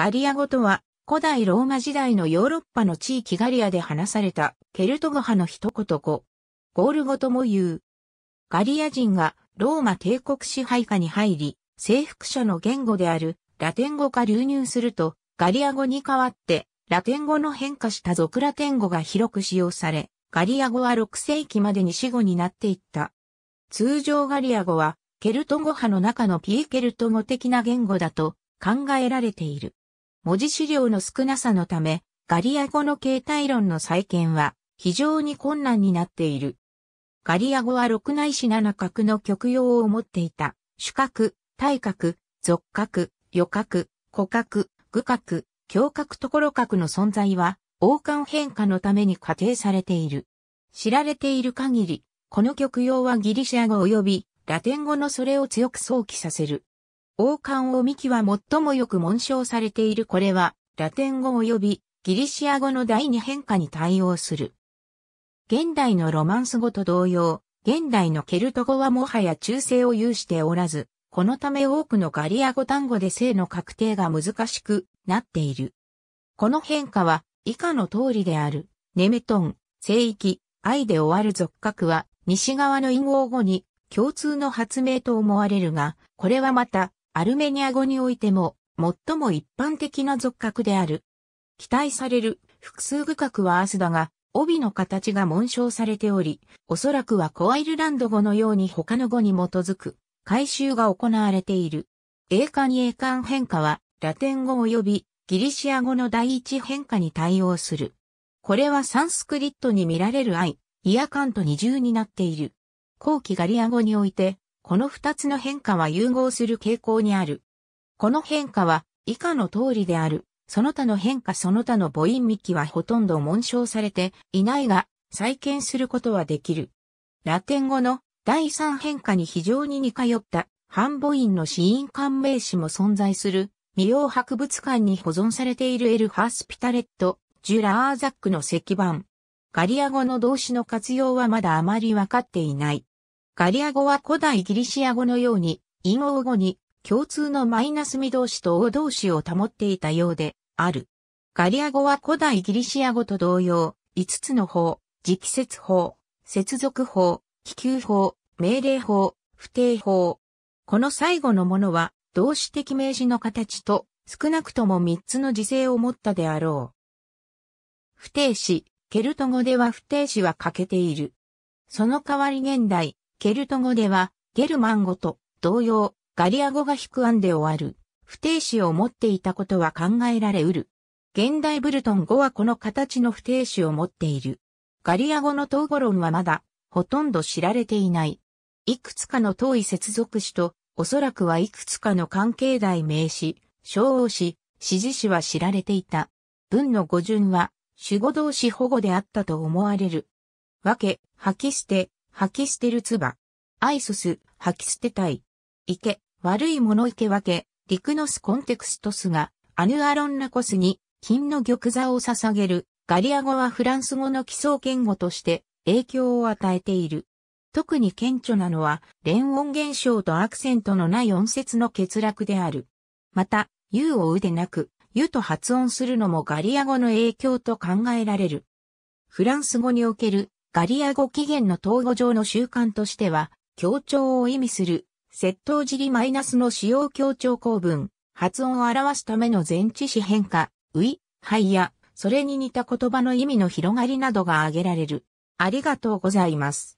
ガリア語とは、古代ローマ時代のヨーロッパの地域ガリアで話されたケルト語派の一言語。ゴール語とも言う。ガリア人がローマ帝国支配下に入り、征服者の言語であるラテン語化流入すると、ガリア語に代わって、ラテン語の変化した俗ラテン語が広く使用され、ガリア語は6世紀までに死語になっていった。通常ガリア語は、ケルト語派の中のピーケルト語的な言語だと考えられている。文字資料の少なさのため、ガリア語の形態論の再建は非常に困難になっている。ガリア語は6内いし7角の極用を持っていた、主角、対角、属角、余角、古角、具角、胸角ところ角の存在は、王冠変化のために仮定されている。知られている限り、この極用はギリシャ語及びラテン語のそれを強く想起させる。王冠を幹は最もよく紋章されているこれは、ラテン語及びギリシア語の第二変化に対応する。現代のロマンス語と同様、現代のケルト語はもはや中性を有しておらず、このため多くのガリア語単語で性の確定が難しくなっている。この変化は以下の通りである。ネメトン、聖域、愛で終わる俗格は西側の陰謀語に共通の発明と思われるが、これはまたアルメニア語においても、最も一般的な属格である。期待される複数具格はアスだが、帯の形が紋章されており、おそらくはコアイルランド語のように他の語に基づく改修が行われている。英冠英冠変化は、ラテン語及びギリシア語の第一変化に対応する。これはサンスクリットに見られる愛、イヤカント二重になっている。後期ガリア語において、この二つの変化は融合する傾向にある。この変化は以下の通りである。その他の変化その他の母音幹はほとんど紋章されていないが、再建することはできる。ラテン語の第三変化に非常に似通った半母音の死因関名詞も存在する、未用博物館に保存されているエル・ハースピタレット、ジュラ・ーザックの石版。ガリア語の動詞の活用はまだあまりわかっていない。ガリア語は古代ギリシア語のように、陰応語に共通のマイナス未動詞と王動詞を保っていたようである。ガリア語は古代ギリシア語と同様、5つの法、直接法、接続法、気球法、命令法、不定法。この最後のものは、動詞的名詞の形と、少なくとも3つの時制を持ったであろう。不定詞、ケルト語では不定詞は欠けている。その代わり現代、ケルト語では、ゲルマン語と同様、ガリア語が引く案で終わる、不定詞を持っていたことは考えられうる。現代ブルトン語はこの形の不定詞を持っている。ガリア語の統語論はまだ、ほとんど知られていない。いくつかの遠い接続詞と、おそらくはいくつかの関係代名詞、称応詞、指示詞は知られていた。文の語順は、主語同士保護であったと思われる。わけ、吐き捨て、吐き捨てる唾。アイソス、吐き捨てたい。池、悪いもの池分け、リクノスコンテクストスが、アヌアロンナコスに、金の玉座を捧げる、ガリア語はフランス語の基礎言語として影響を与えている。特に顕著なのは、連音現象とアクセントのない音節の欠落である。また、U をうでなく、U と発音するのもガリア語の影響と考えられる。フランス語におけるガリア語起源の統語上の習慣としては、協調を意味する、窃盗尻マイナスの使用協調構文、発音を表すための前置詞変化、うい、はいや、それに似た言葉の意味の広がりなどが挙げられる。ありがとうございます。